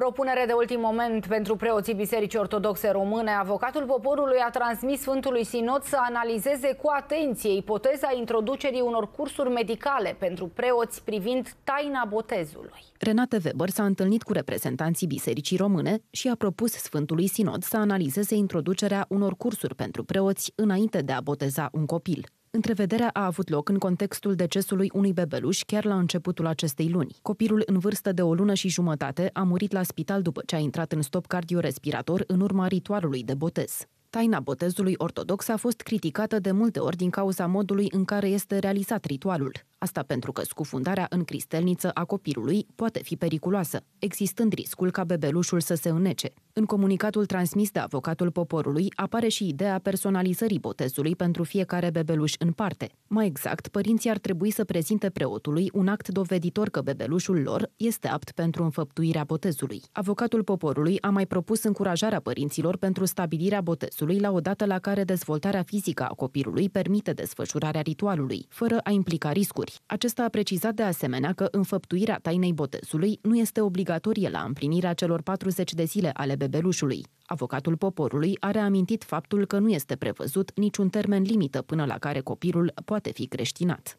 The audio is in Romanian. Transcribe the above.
Propunere de ultim moment pentru preoții Bisericii Ortodoxe Române. Avocatul poporului a transmis Sfântului Sinod să analizeze cu atenție ipoteza introducerii unor cursuri medicale pentru preoți privind taina botezului. Renate Weber s-a întâlnit cu reprezentanții Bisericii Române și a propus Sfântului Sinod să analizeze introducerea unor cursuri pentru preoți înainte de a boteza un copil. Întrevederea a avut loc în contextul decesului unui bebeluș chiar la începutul acestei luni. Copilul în vârstă de o lună și jumătate a murit la spital după ce a intrat în stop cardiorespirator în urma ritualului de botez. Taina botezului ortodox a fost criticată de multe ori din cauza modului în care este realizat ritualul. Asta pentru că scufundarea în cristelniță a copilului poate fi periculoasă, existând riscul ca bebelușul să se înnece. În comunicatul transmis de avocatul poporului apare și ideea personalizării botezului pentru fiecare bebeluș în parte. Mai exact, părinții ar trebui să prezinte preotului un act doveditor că bebelușul lor este apt pentru înfăptuirea botezului. Avocatul poporului a mai propus încurajarea părinților pentru stabilirea botezului la o dată la care dezvoltarea fizică a copilului permite desfășurarea ritualului, fără a implica riscuri trupi. Acesta a precizat de asemenea că înfăptuirea tainei botezului nu este obligatorie la împlinirea celor 40 de zile ale bebelușului. Avocatul poporului a reamintit faptul că nu este prevăzut niciun termen limită până la care copilul poate fi creștinat.